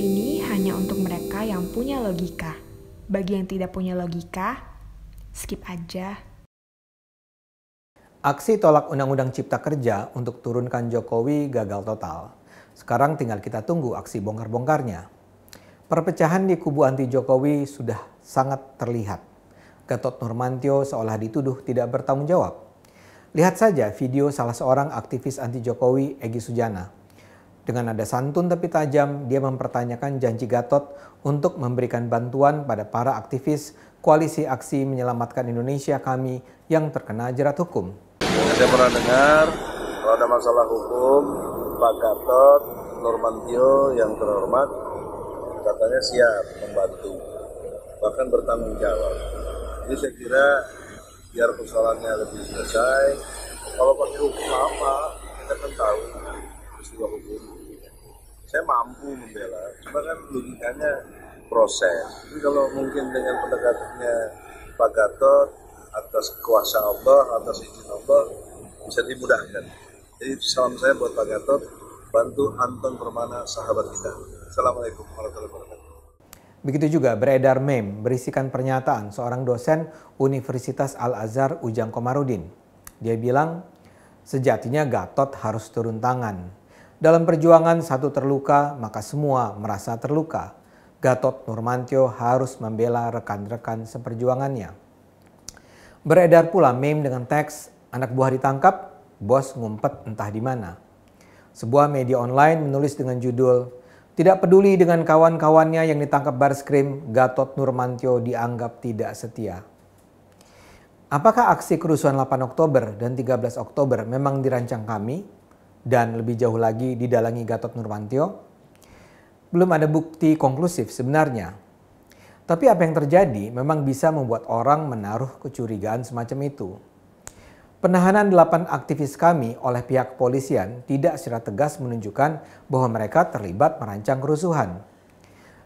ini hanya untuk mereka yang punya logika. Bagi yang tidak punya logika, skip aja. Aksi tolak Undang-Undang Cipta Kerja untuk turunkan Jokowi gagal total. Sekarang tinggal kita tunggu aksi bongkar-bongkarnya. Perpecahan di kubu anti Jokowi sudah sangat terlihat. Gatot Nurmantio seolah dituduh tidak bertanggung jawab. Lihat saja video salah seorang aktivis anti Jokowi, Egi Sujana. Dengan nada santun tapi tajam, dia mempertanyakan janji Gatot untuk memberikan bantuan pada para aktivis Koalisi Aksi Menyelamatkan Indonesia kami yang terkena jerat hukum. Saya pernah dengar kalau ada masalah hukum, Pak Gatot, Normantio yang terhormat, katanya siap membantu, bahkan bertanggung jawab. Jadi saya kira biar persoalannya lebih selesai, kalau pakai hukum apa, kita kan tahu peristiwa hukum saya mampu membela cuma kan logikanya proses jadi kalau mungkin dengan pendekatannya Pak Gatot atas kuasa Allah atas izin Allah bisa dimudahkan jadi salam saya buat Pak Gatot bantu Anton Permana sahabat kita Assalamualaikum warahmatullahi wabarakatuh Begitu juga beredar meme berisikan pernyataan seorang dosen Universitas Al-Azhar Ujang Komarudin. Dia bilang, sejatinya Gatot harus turun tangan dalam perjuangan satu terluka, maka semua merasa terluka. Gatot Nurmantio harus membela rekan-rekan seperjuangannya. Beredar pula meme dengan teks, anak buah ditangkap, bos ngumpet entah di mana. Sebuah media online menulis dengan judul, tidak peduli dengan kawan-kawannya yang ditangkap baris krim, Gatot Nurmantio dianggap tidak setia. Apakah aksi kerusuhan 8 Oktober dan 13 Oktober memang dirancang kami dan lebih jauh lagi didalangi Gatot Nurmantio, belum ada bukti konklusif sebenarnya. Tapi apa yang terjadi memang bisa membuat orang menaruh kecurigaan semacam itu. Penahanan delapan aktivis kami oleh pihak kepolisian tidak secara tegas menunjukkan bahwa mereka terlibat merancang kerusuhan.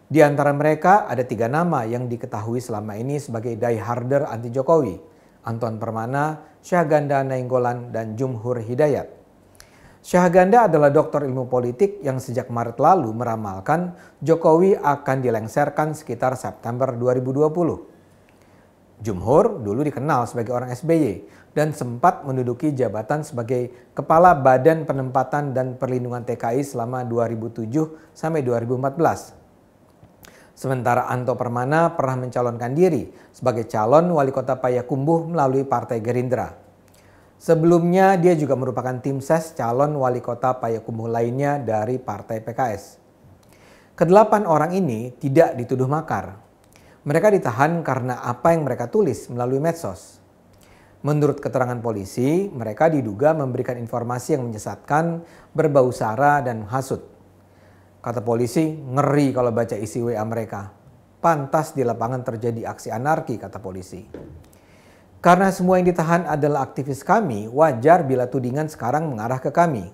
Di antara mereka ada tiga nama yang diketahui selama ini sebagai die-harder anti Jokowi, Anton Permana, Syahganda Nainggolan, dan Jumhur Hidayat. Syahganda adalah dokter ilmu politik yang sejak Maret lalu meramalkan Jokowi akan dilengsarkan sekitar September 2020. Jumhur dulu dikenal sebagai orang SBY dan sempat menduduki jabatan sebagai Kepala Badan Penempatan dan Perlindungan TKI selama 2007 sampai 2014. Sementara Anto Permana pernah mencalonkan diri sebagai calon wali kota Payakumbuh melalui Partai Gerindra. Sebelumnya dia juga merupakan tim ses calon wali kota Payakumbuh lainnya dari Partai PKS. Kedelapan orang ini tidak dituduh makar. Mereka ditahan karena apa yang mereka tulis melalui medsos. Menurut keterangan polisi, mereka diduga memberikan informasi yang menyesatkan, berbau sara, dan menghasut. Kata polisi, ngeri kalau baca isi WA mereka. Pantas di lapangan terjadi aksi anarki, kata polisi. Karena semua yang ditahan adalah aktivis kami, wajar bila tudingan sekarang mengarah ke kami.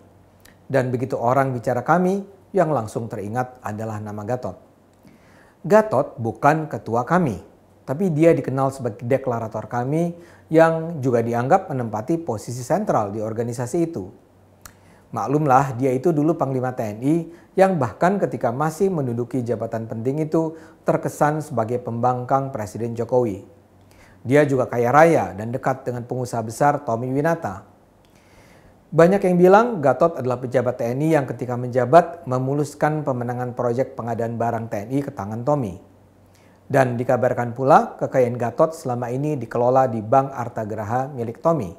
Dan begitu orang bicara kami, yang langsung teringat adalah nama Gatot. Gatot bukan ketua kami, tapi dia dikenal sebagai deklarator kami yang juga dianggap menempati posisi sentral di organisasi itu. Maklumlah dia itu dulu Panglima TNI yang bahkan ketika masih menduduki jabatan penting itu terkesan sebagai pembangkang Presiden Jokowi. Dia juga kaya raya dan dekat dengan pengusaha besar Tommy Winata. Banyak yang bilang Gatot adalah pejabat TNI yang ketika menjabat memuluskan pemenangan proyek pengadaan barang TNI ke tangan Tommy. Dan dikabarkan pula kekayaan Gatot selama ini dikelola di Bank Arta milik Tommy.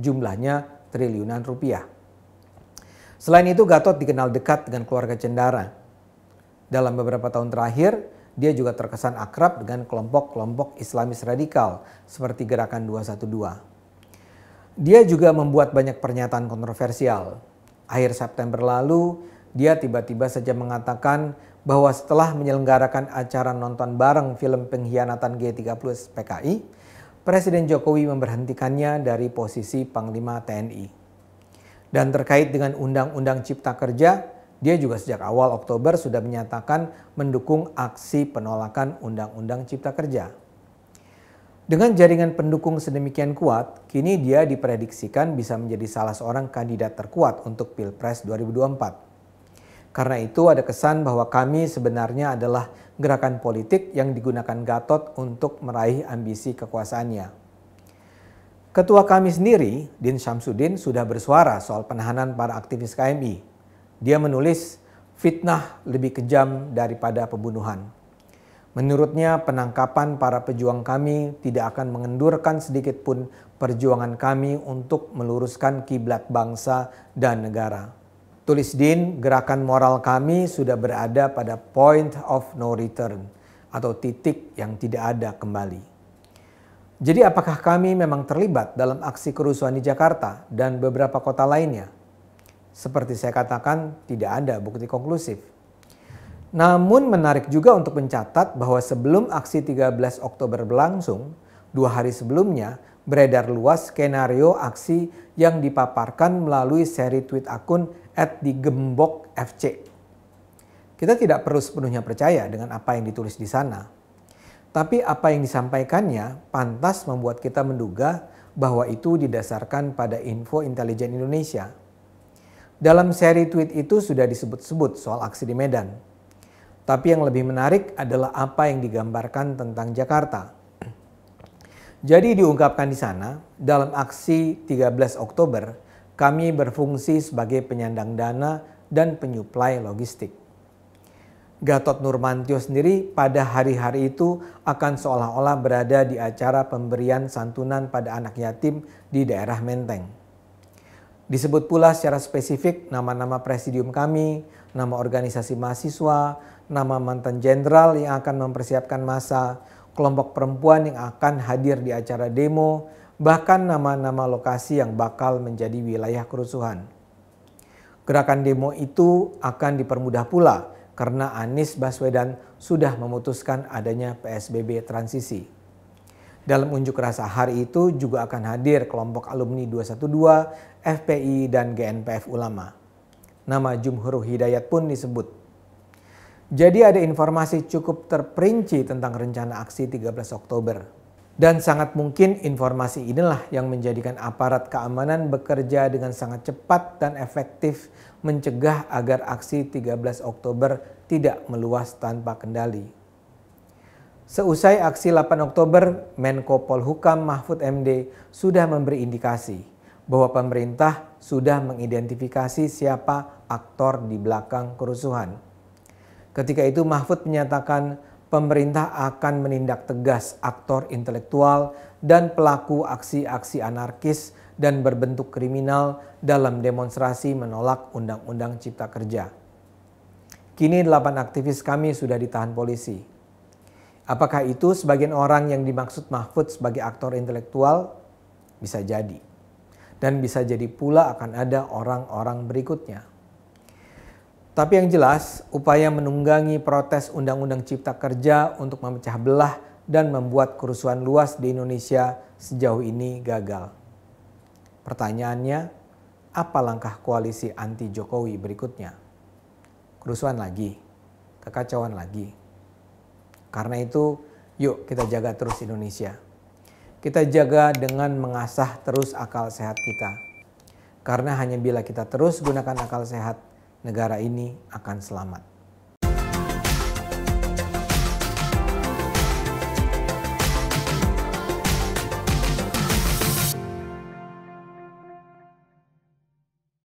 Jumlahnya triliunan rupiah. Selain itu Gatot dikenal dekat dengan keluarga Cendara. Dalam beberapa tahun terakhir, dia juga terkesan akrab dengan kelompok-kelompok Islamis radikal seperti gerakan 212. Dia juga membuat banyak pernyataan kontroversial. Akhir September lalu, dia tiba-tiba saja mengatakan bahwa setelah menyelenggarakan acara nonton bareng film pengkhianatan G30 PKI, Presiden Jokowi memberhentikannya dari posisi Panglima TNI. Dan terkait dengan Undang-Undang Cipta Kerja, dia juga sejak awal Oktober sudah menyatakan mendukung aksi penolakan Undang-Undang Cipta Kerja. Dengan jaringan pendukung sedemikian kuat, kini dia diprediksikan bisa menjadi salah seorang kandidat terkuat untuk Pilpres 2024. Karena itu ada kesan bahwa kami sebenarnya adalah gerakan politik yang digunakan Gatot untuk meraih ambisi kekuasaannya. Ketua kami sendiri, Din Syamsuddin, sudah bersuara soal penahanan para aktivis KMI. Dia menulis, fitnah lebih kejam daripada pembunuhan. Menurutnya penangkapan para pejuang kami tidak akan mengendurkan sedikit pun perjuangan kami untuk meluruskan kiblat bangsa dan negara. Tulis Din, gerakan moral kami sudah berada pada point of no return atau titik yang tidak ada kembali. Jadi apakah kami memang terlibat dalam aksi kerusuhan di Jakarta dan beberapa kota lainnya? Seperti saya katakan, tidak ada bukti konklusif. Namun menarik juga untuk mencatat bahwa sebelum aksi 13 Oktober berlangsung, dua hari sebelumnya beredar luas skenario aksi yang dipaparkan melalui seri tweet akun at digembok FC. Kita tidak perlu sepenuhnya percaya dengan apa yang ditulis di sana. Tapi apa yang disampaikannya pantas membuat kita menduga bahwa itu didasarkan pada info intelijen Indonesia dalam seri tweet itu sudah disebut-sebut soal aksi di Medan. Tapi yang lebih menarik adalah apa yang digambarkan tentang Jakarta. Jadi diungkapkan di sana, dalam aksi 13 Oktober, kami berfungsi sebagai penyandang dana dan penyuplai logistik. Gatot Nurmantio sendiri pada hari-hari itu akan seolah-olah berada di acara pemberian santunan pada anak yatim di daerah Menteng. Disebut pula secara spesifik nama-nama presidium kami, nama organisasi mahasiswa, nama mantan jenderal yang akan mempersiapkan masa, kelompok perempuan yang akan hadir di acara demo, bahkan nama-nama lokasi yang bakal menjadi wilayah kerusuhan. Gerakan demo itu akan dipermudah pula karena Anies Baswedan sudah memutuskan adanya PSBB transisi. Dalam unjuk rasa hari itu juga akan hadir kelompok alumni 212, FPI, dan GNPF Ulama. Nama Jumhur Hidayat pun disebut. Jadi ada informasi cukup terperinci tentang rencana aksi 13 Oktober. Dan sangat mungkin informasi inilah yang menjadikan aparat keamanan bekerja dengan sangat cepat dan efektif mencegah agar aksi 13 Oktober tidak meluas tanpa kendali. Seusai aksi 8 Oktober, Menko Polhukam Mahfud MD sudah memberi indikasi bahwa pemerintah sudah mengidentifikasi siapa aktor di belakang kerusuhan. Ketika itu Mahfud menyatakan pemerintah akan menindak tegas aktor intelektual dan pelaku aksi-aksi anarkis dan berbentuk kriminal dalam demonstrasi menolak Undang-Undang Cipta Kerja. Kini delapan aktivis kami sudah ditahan polisi Apakah itu sebagian orang yang dimaksud Mahfud sebagai aktor intelektual? Bisa jadi. Dan bisa jadi pula akan ada orang-orang berikutnya. Tapi yang jelas, upaya menunggangi protes Undang-Undang Cipta Kerja untuk memecah belah dan membuat kerusuhan luas di Indonesia sejauh ini gagal. Pertanyaannya, apa langkah koalisi anti Jokowi berikutnya? Kerusuhan lagi, kekacauan lagi karena itu, yuk kita jaga terus Indonesia. Kita jaga dengan mengasah terus akal sehat kita. Karena hanya bila kita terus gunakan akal sehat, negara ini akan selamat.